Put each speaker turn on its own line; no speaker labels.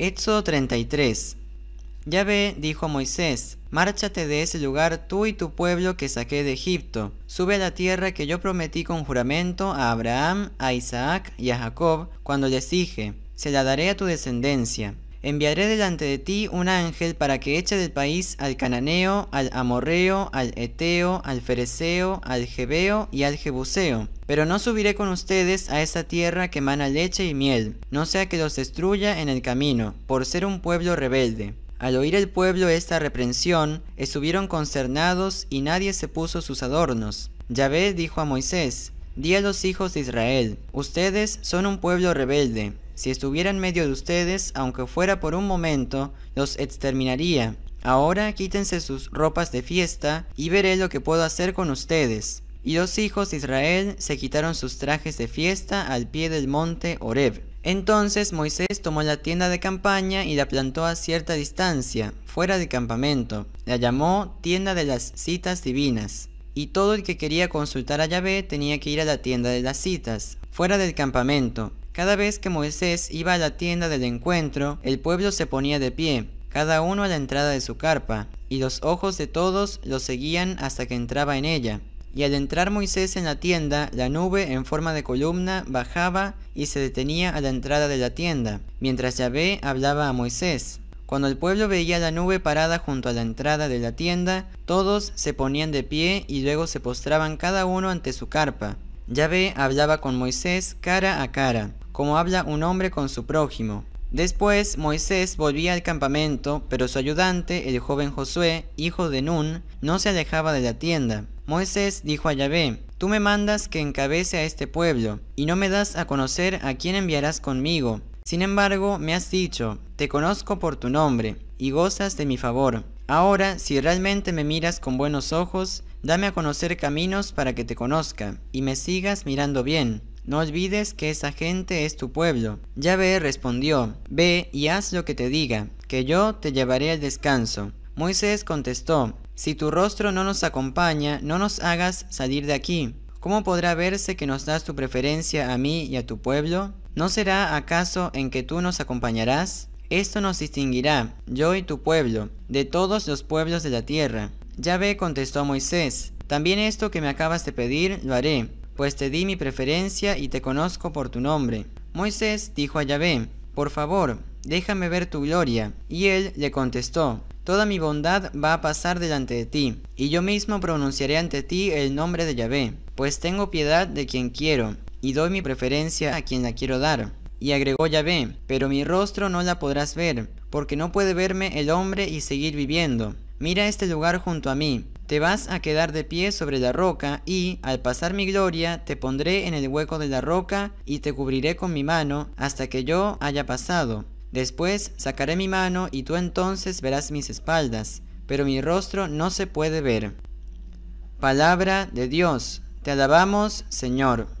Éxodo 33. ve, dijo Moisés, Márchate de ese lugar tú y tu pueblo que saqué de Egipto, sube a la tierra que yo prometí con juramento a Abraham, a Isaac y a Jacob, cuando les dije, Se la daré a tu descendencia enviaré delante de ti un ángel para que eche del país al cananeo, al amorreo, al eteo, al fereceo, al jebeo y al jebuseo. Pero no subiré con ustedes a esa tierra que mana leche y miel, no sea que los destruya en el camino, por ser un pueblo rebelde. Al oír el pueblo esta reprensión, estuvieron consternados y nadie se puso sus adornos. Yahvé dijo a Moisés, Di a los hijos de Israel, ustedes son un pueblo rebelde, si estuviera en medio de ustedes, aunque fuera por un momento, los exterminaría. Ahora quítense sus ropas de fiesta y veré lo que puedo hacer con ustedes. Y los hijos de Israel se quitaron sus trajes de fiesta al pie del monte Horeb. Entonces Moisés tomó la tienda de campaña y la plantó a cierta distancia, fuera del campamento. La llamó tienda de las citas divinas. Y todo el que quería consultar a Yahvé tenía que ir a la tienda de las citas, fuera del campamento, cada vez que Moisés iba a la tienda del encuentro, el pueblo se ponía de pie, cada uno a la entrada de su carpa, y los ojos de todos lo seguían hasta que entraba en ella. Y al entrar Moisés en la tienda, la nube en forma de columna bajaba y se detenía a la entrada de la tienda, mientras Yahvé hablaba a Moisés. Cuando el pueblo veía la nube parada junto a la entrada de la tienda, todos se ponían de pie y luego se postraban cada uno ante su carpa. Yahvé hablaba con Moisés cara a cara como habla un hombre con su prójimo. Después Moisés volvía al campamento, pero su ayudante, el joven Josué, hijo de Nun, no se alejaba de la tienda. Moisés dijo a Yahvé, Tú me mandas que encabece a este pueblo, y no me das a conocer a quién enviarás conmigo. Sin embargo, me has dicho, Te conozco por tu nombre, y gozas de mi favor. Ahora, si realmente me miras con buenos ojos, dame a conocer caminos para que te conozca, y me sigas mirando bien, no olvides que esa gente es tu pueblo. Yahvé respondió, Ve y haz lo que te diga, que yo te llevaré al descanso. Moisés contestó, Si tu rostro no nos acompaña, no nos hagas salir de aquí. ¿Cómo podrá verse que nos das tu preferencia a mí y a tu pueblo? ¿No será acaso en que tú nos acompañarás? Esto nos distinguirá, yo y tu pueblo, de todos los pueblos de la tierra. Yahvé contestó a Moisés, También esto que me acabas de pedir lo haré, pues te di mi preferencia y te conozco por tu nombre. Moisés dijo a Yahvé, Por favor, déjame ver tu gloria. Y él le contestó, Toda mi bondad va a pasar delante de ti, y yo mismo pronunciaré ante ti el nombre de Yahvé, pues tengo piedad de quien quiero, y doy mi preferencia a quien la quiero dar. Y agregó Yahvé, pero mi rostro no la podrás ver, porque no puede verme el hombre y seguir viviendo. Mira este lugar junto a mí, te vas a quedar de pie sobre la roca y, al pasar mi gloria, te pondré en el hueco de la roca y te cubriré con mi mano hasta que yo haya pasado. Después sacaré mi mano y tú entonces verás mis espaldas, pero mi rostro no se puede ver. Palabra de Dios. Te alabamos, Señor.